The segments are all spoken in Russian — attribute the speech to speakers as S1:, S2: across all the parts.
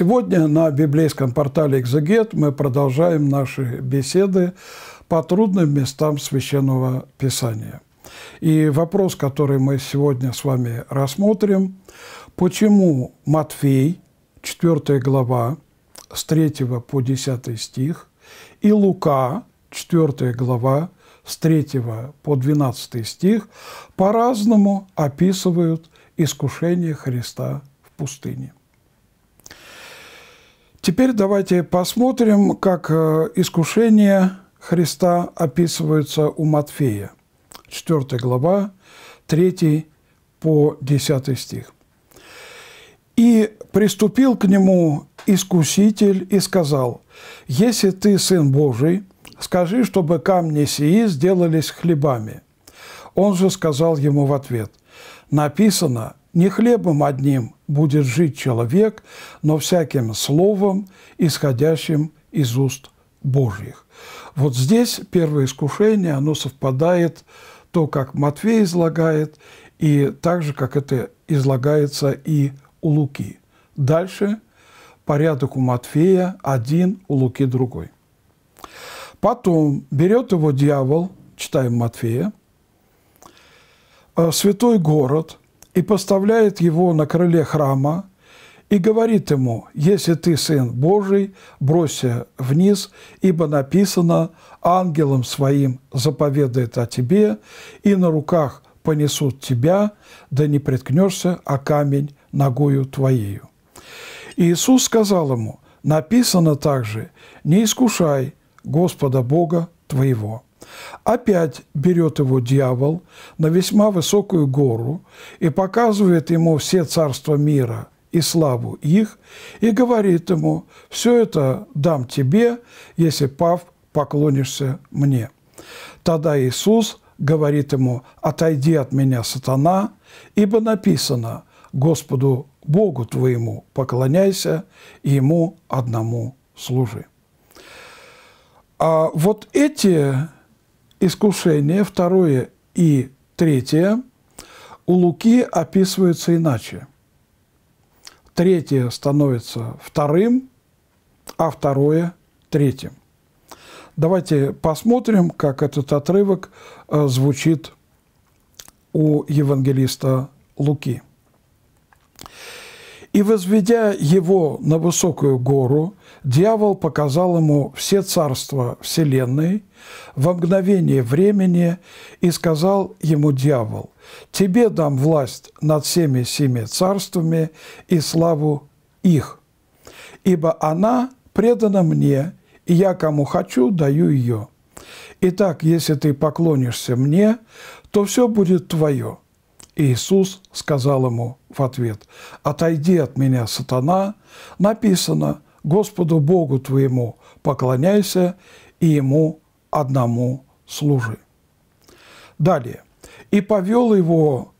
S1: Сегодня на библейском портале «Экзегет» мы продолжаем наши беседы по трудным местам Священного Писания. И вопрос, который мы сегодня с вами рассмотрим, почему Матфей, 4 глава, с 3 по 10 стих, и Лука, 4 глава, с 3 по 12 стих, по-разному описывают искушение Христа в пустыне. Теперь давайте посмотрим, как э, искушения Христа описываются у Матфея. 4 глава, 3 по 10 стих. «И приступил к нему искуситель и сказал, «Если ты Сын Божий, скажи, чтобы камни сии сделались хлебами». Он же сказал ему в ответ, «Написано, не хлебом одним будет жить человек, но всяким словом, исходящим из уст Божьих. Вот здесь первое искушение, оно совпадает то, как Матфей излагает, и так же, как это излагается и у Луки. Дальше порядок у Матфея один, у Луки другой. Потом берет его дьявол, читаем Матфея, «э, святой город – и поставляет его на крыле храма и говорит ему, «Если ты Сын Божий, бросься вниз, ибо написано, ангелом своим заповедает о тебе, и на руках понесут тебя, да не приткнешься, а камень ногою твоею». Иисус сказал ему, «Написано также, не искушай Господа Бога твоего». Опять берет его дьявол на весьма высокую гору и показывает ему все царства мира и славу их, и говорит ему, «Все это дам тебе, если, пав, поклонишься мне». Тогда Иисус говорит ему, «Отойди от меня, сатана, ибо написано, Господу Богу твоему поклоняйся, и Ему одному служи». А вот эти искушение, второе и третье, у Луки описываются иначе. Третье становится вторым, а второе – третьим. Давайте посмотрим, как этот отрывок э, звучит у евангелиста Луки. И возведя его на высокую гору, дьявол показал ему все царства вселенной во мгновение времени и сказал ему дьявол, «Тебе дам власть над всеми семи царствами и славу их, ибо она предана мне, и я кому хочу, даю ее. Итак, если ты поклонишься мне, то все будет твое». Иисус сказал ему в ответ, «Отойди от меня, сатана, написано, Господу Богу твоему поклоняйся и Ему одному служи». Далее. «И повел его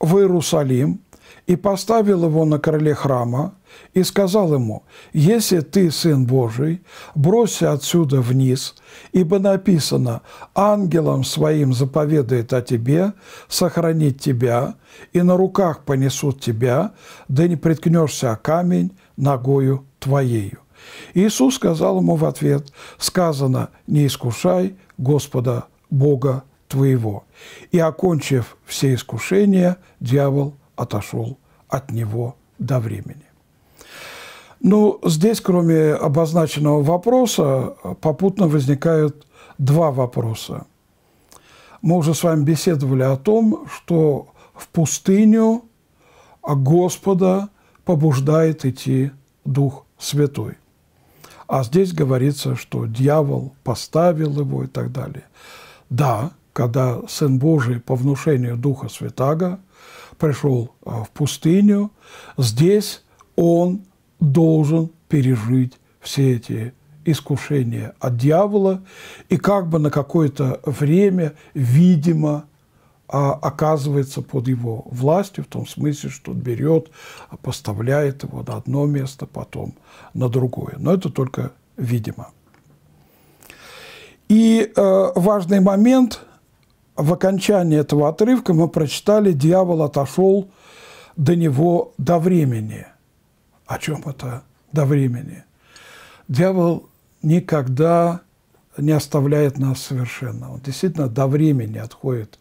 S1: в Иерусалим, и поставил его на крыле храма, и сказал ему, «Если ты Сын Божий, бросься отсюда вниз, ибо написано, ангелом своим заповедает о тебе, сохранить тебя, и на руках понесут тебя, да не приткнешься о камень ногою твоею». Иисус сказал ему в ответ, «Сказано, не искушай Господа Бога твоего». И, окончив все искушения, дьявол отошел от него до времени. Ну, здесь, кроме обозначенного вопроса, попутно возникают два вопроса. Мы уже с вами беседовали о том, что в пустыню Господа побуждает идти Дух Святой. А здесь говорится, что дьявол поставил его и так далее. Да, когда Сын Божий по внушению Духа Святаго – пришел а, в пустыню, здесь он должен пережить все эти искушения от дьявола и как бы на какое-то время, видимо, а, оказывается под его властью, в том смысле, что он берет, а, поставляет его на одно место, потом на другое. Но это только видимо. И э, важный момент – в окончании этого отрывка мы прочитали «Дьявол отошел до него до времени». О чем это до времени? Дьявол никогда не оставляет нас совершенно. Он действительно до времени отходит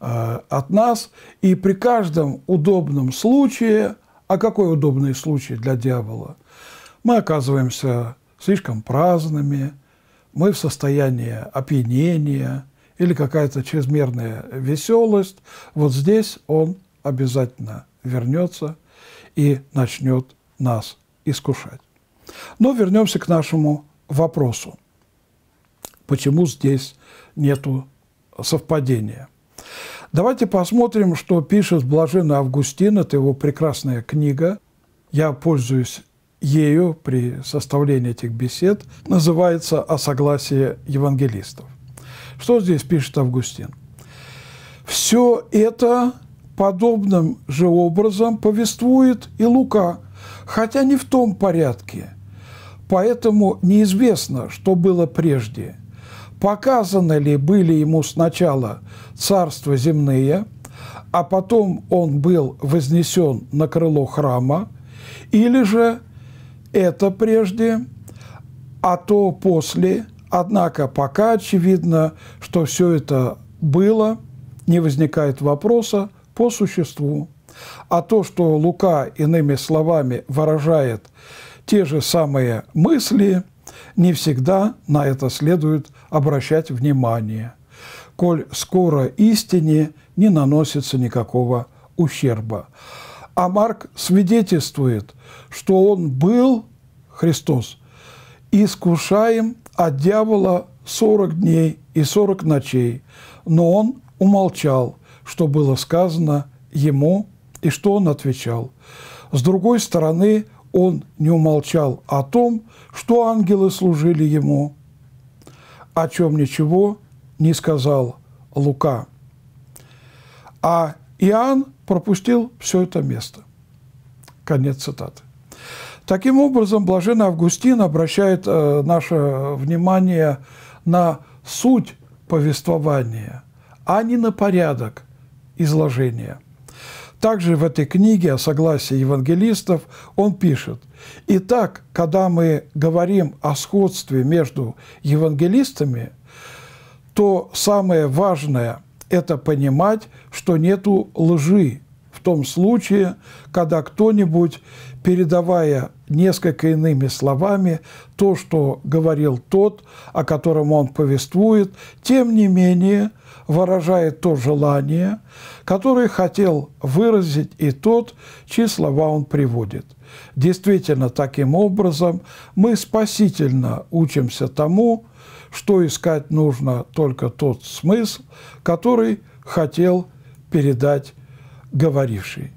S1: э, от нас. И при каждом удобном случае, а какой удобный случай для дьявола, мы оказываемся слишком праздными, мы в состоянии опьянения – или какая-то чрезмерная веселость, вот здесь он обязательно вернется и начнет нас искушать. Но вернемся к нашему вопросу. Почему здесь нету совпадения? Давайте посмотрим, что пишет Блаженный Августин. Это его прекрасная книга. Я пользуюсь ею при составлении этих бесед. Называется «О согласии евангелистов». Что здесь пишет Августин? Все это подобным же образом повествует и Лука, хотя не в том порядке. Поэтому неизвестно, что было прежде. Показаны ли были ему сначала царства земные, а потом он был вознесен на крыло храма, или же это прежде, а то после, Однако пока очевидно, что все это было, не возникает вопроса по существу. А то, что Лука, иными словами, выражает те же самые мысли, не всегда на это следует обращать внимание, коль скоро истине не наносится никакого ущерба. А Марк свидетельствует, что он был, Христос, искушаем от дьявола 40 дней и 40 ночей, но он умолчал, что было сказано ему и что он отвечал. С другой стороны, он не умолчал о том, что ангелы служили ему, о чем ничего не сказал Лука. А Иоанн пропустил все это место. Конец цитаты. Таким образом, блаженный Августин обращает э, наше внимание на суть повествования, а не на порядок изложения. Также в этой книге о согласии евангелистов он пишет, «Итак, когда мы говорим о сходстве между евангелистами, то самое важное – это понимать, что нету лжи в том случае, когда кто-нибудь, передавая несколько иными словами то, что говорил тот, о котором он повествует, тем не менее выражает то желание, которое хотел выразить и тот, чьи слова он приводит. Действительно, таким образом мы спасительно учимся тому, что искать нужно только тот смысл, который хотел передать говоривший.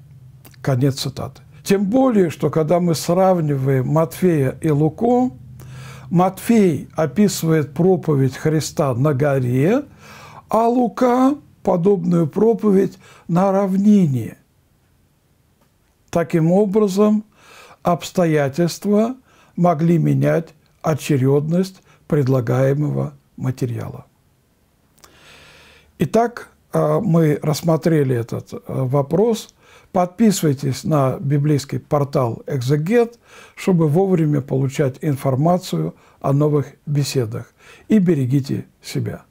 S1: Конец цитаты. Тем более, что когда мы сравниваем Матфея и Луку, Матфей описывает проповедь Христа на горе, а Лука – подобную проповедь на равнине. Таким образом, обстоятельства могли менять очередность предлагаемого материала. Итак, а, мы рассмотрели этот э, вопрос. Подписывайтесь на библейский портал «Экзегет», чтобы вовремя получать информацию о новых беседах. И берегите себя.